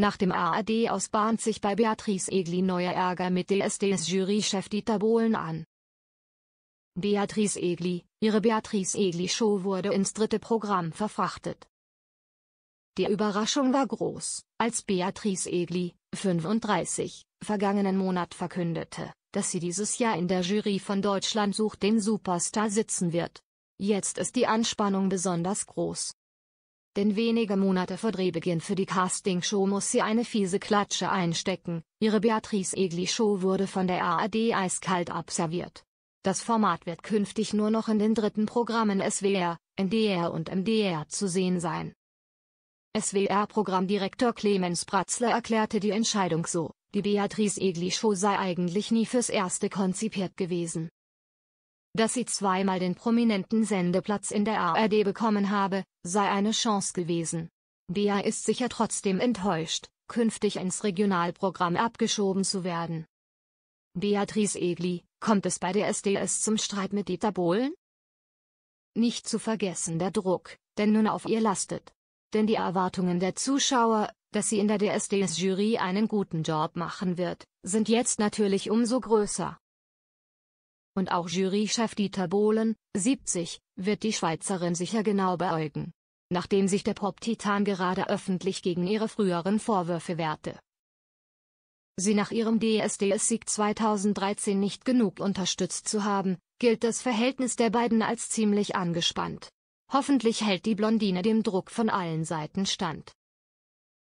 Nach dem ARD aus bahnt sich bei Beatrice Egli neuer Ärger mit dsds chef Dieter Bohlen an. Beatrice Egli, ihre Beatrice Egli-Show wurde ins dritte Programm verfrachtet. Die Überraschung war groß, als Beatrice Egli, 35, vergangenen Monat verkündete, dass sie dieses Jahr in der Jury von Deutschland sucht den Superstar sitzen wird. Jetzt ist die Anspannung besonders groß. Denn wenige Monate vor Drehbeginn für die Castingshow muss sie eine fiese Klatsche einstecken, ihre Beatrice Egli-Show wurde von der ARD eiskalt abserviert. Das Format wird künftig nur noch in den dritten Programmen SWR, NDR und MDR zu sehen sein. SWR-Programmdirektor Clemens Pratzler erklärte die Entscheidung so, die Beatrice Egli-Show sei eigentlich nie fürs Erste konzipiert gewesen. Dass sie zweimal den prominenten Sendeplatz in der ARD bekommen habe, sei eine Chance gewesen. Bea ist sicher trotzdem enttäuscht, künftig ins Regionalprogramm abgeschoben zu werden. Beatrice Egli, kommt es bei der SDS zum Streit mit Dieter Bohlen? Nicht zu vergessen der Druck, der nun auf ihr lastet. Denn die Erwartungen der Zuschauer, dass sie in der DSDS-Jury einen guten Job machen wird, sind jetzt natürlich umso größer und auch Jurychef Dieter Bohlen, 70, wird die Schweizerin sicher genau beäugen. Nachdem sich der Pop-Titan gerade öffentlich gegen ihre früheren Vorwürfe wehrte. Sie nach ihrem DSDS-Sieg 2013 nicht genug unterstützt zu haben, gilt das Verhältnis der beiden als ziemlich angespannt. Hoffentlich hält die Blondine dem Druck von allen Seiten stand.